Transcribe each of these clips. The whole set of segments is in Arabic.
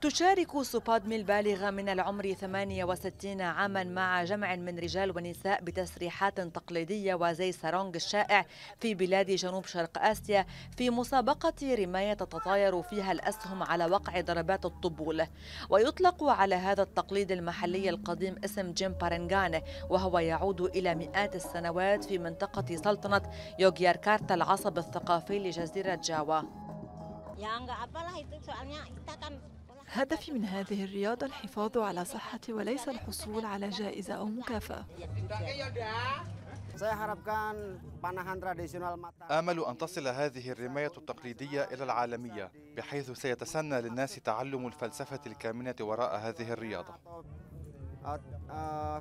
تشارك سوبادمي البالغة من العمر 68 عاما مع جمع من رجال ونساء بتسريحات تقليدية وزي سارونغ الشائع في بلاد جنوب شرق آسيا في مسابقة رماية تتطاير فيها الأسهم على وقع ضربات الطبول ويطلق على هذا التقليد المحلي القديم اسم جيم بارنغان وهو يعود إلى مئات السنوات في منطقة سلطنة يوغياركارتا العصب الثقافي لجزيرة جاوا هدفي من هذه الرياضة الحفاظ على صحتي وليس الحصول على جائزة أو مكافأة آمل أن تصل هذه الرماية التقليدية إلى العالمية بحيث سيتسنى للناس تعلم الفلسفة الكامنة وراء هذه الرياضة آه، آه،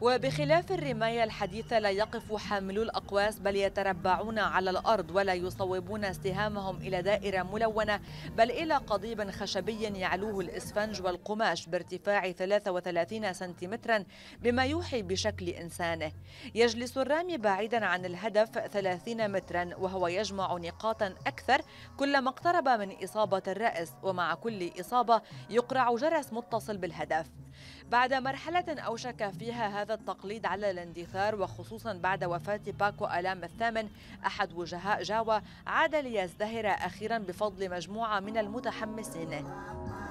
وبخلاف الرماية الحديثة لا يقف حاملو الأقواس بل يتربعون على الأرض ولا يصوبون سهامهم إلى دائرة ملونة بل إلى قضيب خشبي يعلوه الإسفنج والقماش بارتفاع 33 سنتيمترا بما يوحي بشكل إنسانه يجلس الرامي بعيدا عن الهدف 30 مترا وهو يجمع نقاطا أكثر كلما اقترب من إصابة الرأس ومع كل إصابة يقرع جرس متصل بالهدف بعد مرحلة أوشك فيها هذا التقليد على الاندثار وخصوصا بعد وفاة باكو ألام الثامن أحد وجهاء جاوا عاد ليزدهر أخيرا بفضل مجموعة من المتحمسين